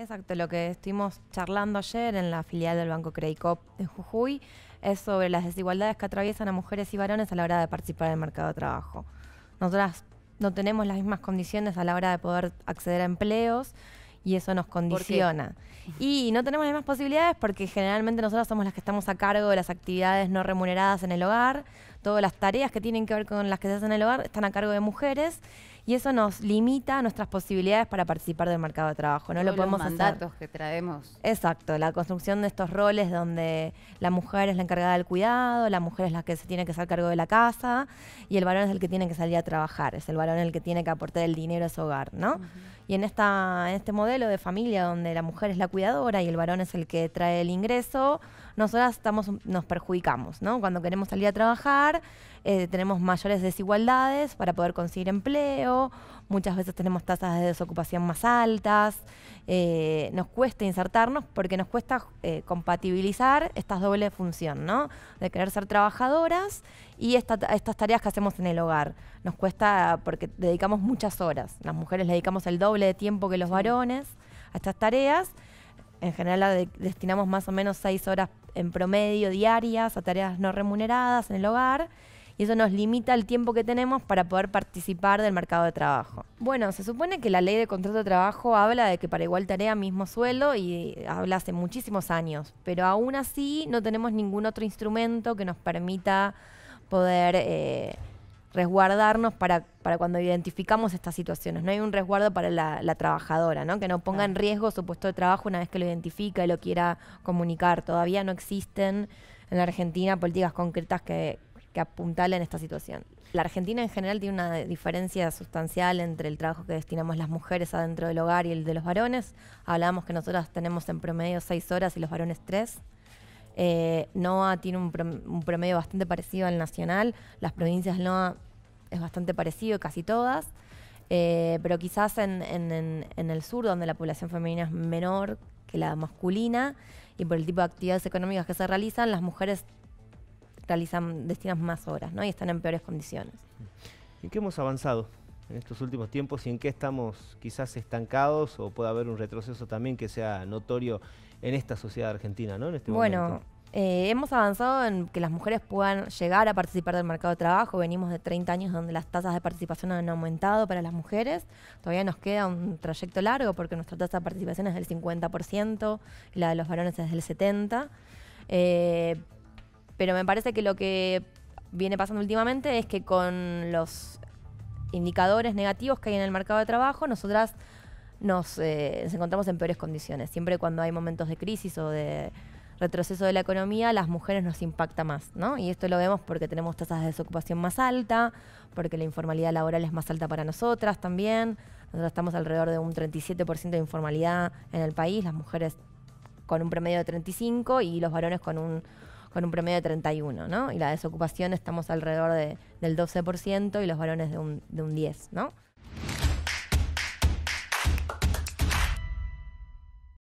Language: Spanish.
Exacto, lo que estuvimos charlando ayer en la filial del Banco Credicop en Jujuy es sobre las desigualdades que atraviesan a mujeres y varones a la hora de participar en el mercado de trabajo. Nosotras no tenemos las mismas condiciones a la hora de poder acceder a empleos y eso nos condiciona. Y no tenemos las mismas posibilidades porque generalmente nosotras somos las que estamos a cargo de las actividades no remuneradas en el hogar, todas las tareas que tienen que ver con las que se hacen en el hogar están a cargo de mujeres y eso nos limita nuestras posibilidades para participar del mercado de trabajo. No lo podemos los mandatos que traemos. Exacto, la construcción de estos roles donde la mujer es la encargada del cuidado, la mujer es la que se tiene que hacer cargo de la casa y el varón es el que tiene que salir a trabajar, es el varón el que tiene que aportar el dinero a su hogar, ¿no? Y en, esta, este modelo de familia donde la mujer es la cuidadora y el varón es el que trae el ingreso, nosotras estamos, nos perjudicamos, ¿no? Cuando queremos salir a trabajar, eh, tenemos mayores desigualdades para poder conseguir empleo, muchas veces tenemos tasas de desocupación más altas, eh, nos cuesta insertarnos porque nos cuesta eh, compatibilizar estas doble función, ¿no? De querer ser trabajadoras y estas tareas que hacemos en el hogar. Nos cuesta porque dedicamos muchas horas, las mujeres dedicamos el doble de tiempo que los varones a estas tareas. En general destinamos más o menos seis horas en promedio diarias a tareas no remuneradas en el hogar y eso nos limita el tiempo que tenemos para poder participar del mercado de trabajo. Bueno, se supone que la ley de contrato de trabajo habla de que para igual tarea mismo suelo y habla hace muchísimos años, pero aún así no tenemos ningún otro instrumento que nos permita poder... Eh, resguardarnos para, para, cuando identificamos estas situaciones. No hay un resguardo para la, trabajadora, ¿no? Que no ponga en riesgo su puesto de trabajo una vez que lo identifica y lo quiera comunicar. Todavía no existen en Argentina políticas concretas que, que en esta situación. La Argentina en general tiene una diferencia sustancial entre el trabajo que destinamos las mujeres adentro del hogar y el de los varones. Hablábamos que nosotras tenemos en promedio seis horas y los varones tres. Eh, NOA tiene un, promedio bastante parecido al nacional. Las provincias NOA es bastante parecido, casi todas. Eh, pero quizás en el sur, donde la población femenina es menor que la masculina, y por el tipo de actividades económicas que se realizan, las mujeres realizan, destinas más horas ¿no? y están en peores condiciones. ¿En qué hemos avanzado en estos últimos tiempos y en qué estamos quizás estancados o puede haber un retroceso también que sea notorio en esta sociedad argentina, ¿no? En este bueno, eh, hemos avanzado en que las mujeres puedan llegar a participar del mercado de trabajo. Venimos de 30 años donde las tasas de participación han aumentado para las mujeres. Todavía nos queda un trayecto largo porque nuestra tasa de participación es del 50% y la de los varones es del 70%. Pero me parece que lo que viene pasando últimamente es que con los indicadores negativos que hay en el mercado de trabajo, nosotras eh, nos, encontramos en peores condiciones. Siempre cuando hay momentos de crisis o de retroceso de la economía, las mujeres nos impacta más, ¿no? Y esto lo vemos porque tenemos tasas de desocupación más alta, porque la informalidad laboral es más alta para nosotras también. Nosotros estamos alrededor de un 37% de informalidad en el país, las mujeres con un promedio de 35 y los varones con un con un promedio de 31, ¿no? Y la desocupación estamos alrededor de, del 12% y los varones de un, de un 10, ¿no?